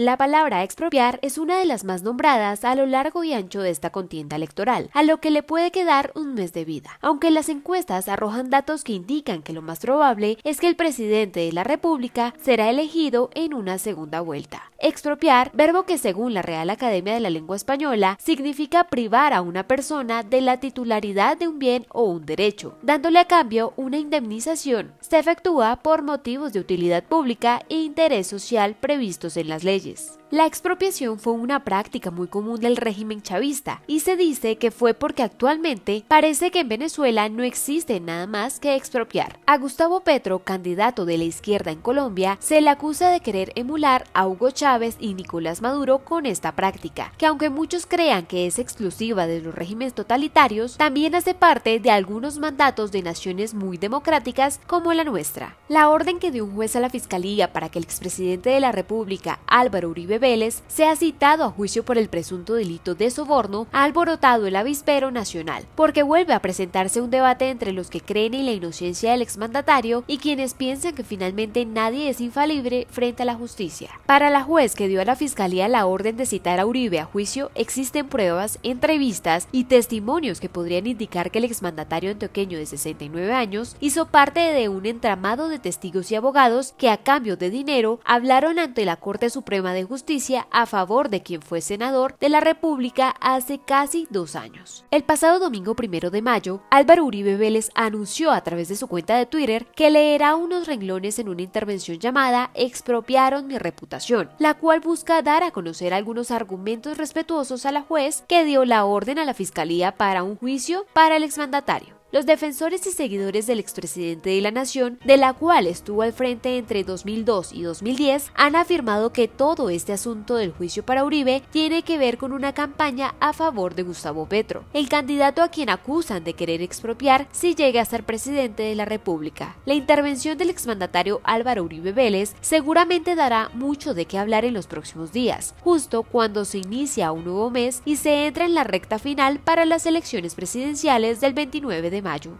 La palabra expropiar es una de las más nombradas a lo largo y ancho de esta contienda electoral, a lo que le puede quedar un mes de vida. Aunque las encuestas arrojan datos que indican que lo más probable es que el presidente de la República será elegido en una segunda vuelta. Expropiar, verbo que según la Real Academia de la Lengua Española significa privar a una persona de la titularidad de un bien o un derecho, dándole a cambio una indemnización. Se efectúa por motivos de utilidad pública e interés social previstos en las leyes. La expropiación fue una práctica muy común del régimen chavista y se dice que fue porque actualmente parece que en Venezuela no existe nada más que expropiar. A Gustavo Petro, candidato de la izquierda en Colombia, se le acusa de querer emular a Hugo Chávez y Nicolás Maduro con esta práctica, que aunque muchos crean que es exclusiva de los regímenes totalitarios, también hace parte de algunos mandatos de naciones muy democráticas como la nuestra. La orden que dio un juez a la Fiscalía para que el expresidente de la República, pero Uribe Vélez, se ha citado a juicio por el presunto delito de soborno, ha alborotado el avispero nacional, porque vuelve a presentarse un debate entre los que creen en la inocencia del exmandatario y quienes piensan que finalmente nadie es infalible frente a la justicia. Para la juez que dio a la fiscalía la orden de citar a Uribe a juicio, existen pruebas, entrevistas y testimonios que podrían indicar que el exmandatario antioqueño de 69 años hizo parte de un entramado de testigos y abogados que a cambio de dinero hablaron ante la Corte Suprema de Justicia a favor de quien fue senador de la República hace casi dos años. El pasado domingo primero de mayo, Álvaro Uribe Vélez anunció a través de su cuenta de Twitter que leerá unos renglones en una intervención llamada Expropiaron mi reputación, la cual busca dar a conocer algunos argumentos respetuosos a la juez que dio la orden a la Fiscalía para un juicio para el exmandatario. Los defensores y seguidores del expresidente de la Nación, de la cual estuvo al frente entre 2002 y 2010, han afirmado que todo este asunto del juicio para Uribe tiene que ver con una campaña a favor de Gustavo Petro, el candidato a quien acusan de querer expropiar si llega a ser presidente de la República. La intervención del exmandatario Álvaro Uribe Vélez seguramente dará mucho de qué hablar en los próximos días, justo cuando se inicia un nuevo mes y se entra en la recta final para las elecciones presidenciales del 29 de de mayo.